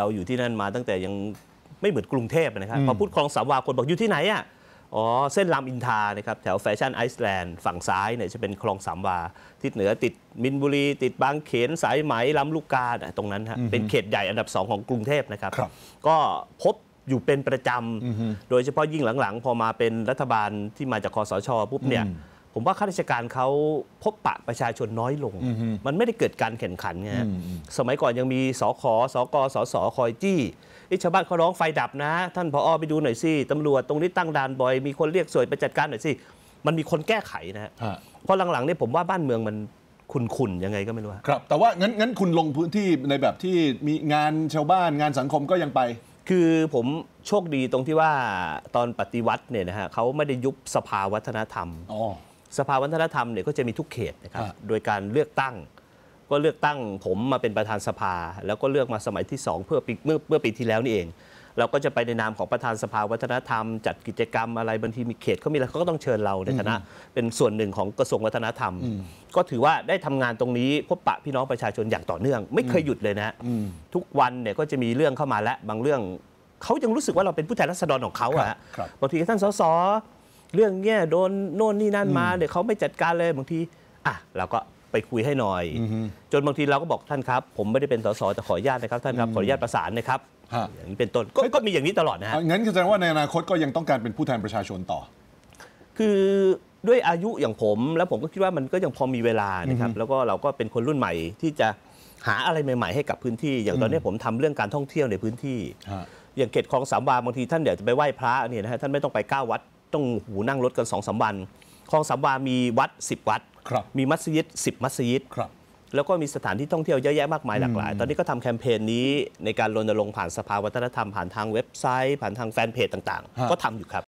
เราอยู่ที่นั่นมาตั้งแต่ยังไม่เหมือนกรุงเทพนะครับ พอพูดคลองสามวาคนบอกอยู่ที่ไหนอ่ะอ๋อ เส้นลำอินทานะครับ แถวแฟชั่นไอซ์แลนด์ฝั่งซ้ายเนี่ยจะเป็นคลองสามวาทิศเหนือติดมินบุรี ติดบางเขนสายไหม ลำลูกกาตรงนั้นฮะเป็นเขตใหญ่อันดับสองของกรุงเทพนะครับรบก็พบอยู่เป็นประจำ โดยเฉพาะยิ่งหลังๆ พอมาเป็นรัฐบาลที่มาจากคอสชปุ๊บเนี่ยผมว่าข้าราชการเขาพบปะประชาชนน้อยลง มันไม่ได้เกิดการแข่งขันไง สมัยก่อนยังมีสอขอสอกสอสอคอยจี้ ไอ้ชาวบ้านเขาร้องไฟดับนะ ท่านผออไปดูหน่อยสิ ตำรวจตรงนี้ตั้งด่านบ่อย มีคนเรียกสวยไปจัดการหน่อยสิ มันมีคนแก้ไขนะฮะเพราะหลังๆเนี่ยผมว่าบ้านเมืองมันขุนณยังไงก็ไม่รู้ครับ แต่ว่างั้นงั้นคุณลงพื้นที่ในแบบที่มีงานชาวบ้านงานสังคมก็ยังไป คือผมโชคดีตรงที่ว่าตอนปฏิวัติเนี่ยนะฮะเขาไม่ได้ยุบสภาวัฒนธรรมสภาวัฒนธรรมเนี่ยก็จะมีทุกเขตนะครับ โดยการเลือกตั้ง ก็เลือกตั้งผมมาเป็นประธานสภา แล้วก็เลือกมาสมัยที่ 2 เพื่อปีเมื่อเมื่อปีที่แล้วนี่เอง เราก็จะไปในนามของประธานสภาวัฒนธรรม จัดกิจกรรมอะไรบางทีมีเขตเขามีอะไรเขาก็ต้องเชิญเราในฐานะเป็นส่วนหนึ่งของกระทรวงวัฒนธรรม ก็ถือว่าได้ทำงานตรงนี้ พบปะพี่น้องประชาชนอย่างต่อเนื่อง ไม่เคยหยุดเลยนะทุกวันเนี่ยก็จะมีเรื่องเข้ามาและบางเรื่องเขายังรู้สึกว่าเราเป็นผู้แทนรัษฎรของเขาอะบางทีท่านสสเรื่องเงี้ยโดนโน่นนี่นั่นมาเดี๋ยวเขาไม่จัดการเลยบางทีอ่ะเราก็ไปคุยให้หน่อย จนบางทีเราก็บอกท่านครับผมไม่ได้เป็นสสแต่ขออนุญาตนะครับท่านครับขออนุญาตประสานนะครับอย่างนี้เป็นต้นก็มีอย่างนี้ตลอดนะฮะงั้นแสดงว่าในอนาคตก็ยังต้องการเป็นผู้แทนประชาชนต่อ คือด้วยอายุอย่างผมแล้วผมก็คิดว่ามันก็ยังพอมีเวลานะครับแล้วก็เราก็เป็นคนรุ่นใหม่ ที่จะหาอะไรใหม่ๆให้กับพื้นที่ อย่างตอนนี้ผมทำเรื่องการท่องเที่ยวในพื้นที่อย่างเขตคลองสามวาบางทีท่านเดี๋ยวจะไปไหว้พระเนี่ยนะฮะท่านไม่ต้องไปก้าวัดต้องหูนั่งรถกันสองสามวัน คลองสามวา มีวัด 10 วัด มีมัสยิด 10 มัสยิดแล้วก็มีสถานที่ท่องเที่ยวเยอะแยะมากมายหลากหลาย ตอนนี้ก็ทำแคมเปญนี้ในการรณรงค์ผ่านสภาวัฒนธรรมผ่านทางเว็บไซต์ ผ่านทางแฟนเพจต่างๆ ก็ทำอยู่ครับ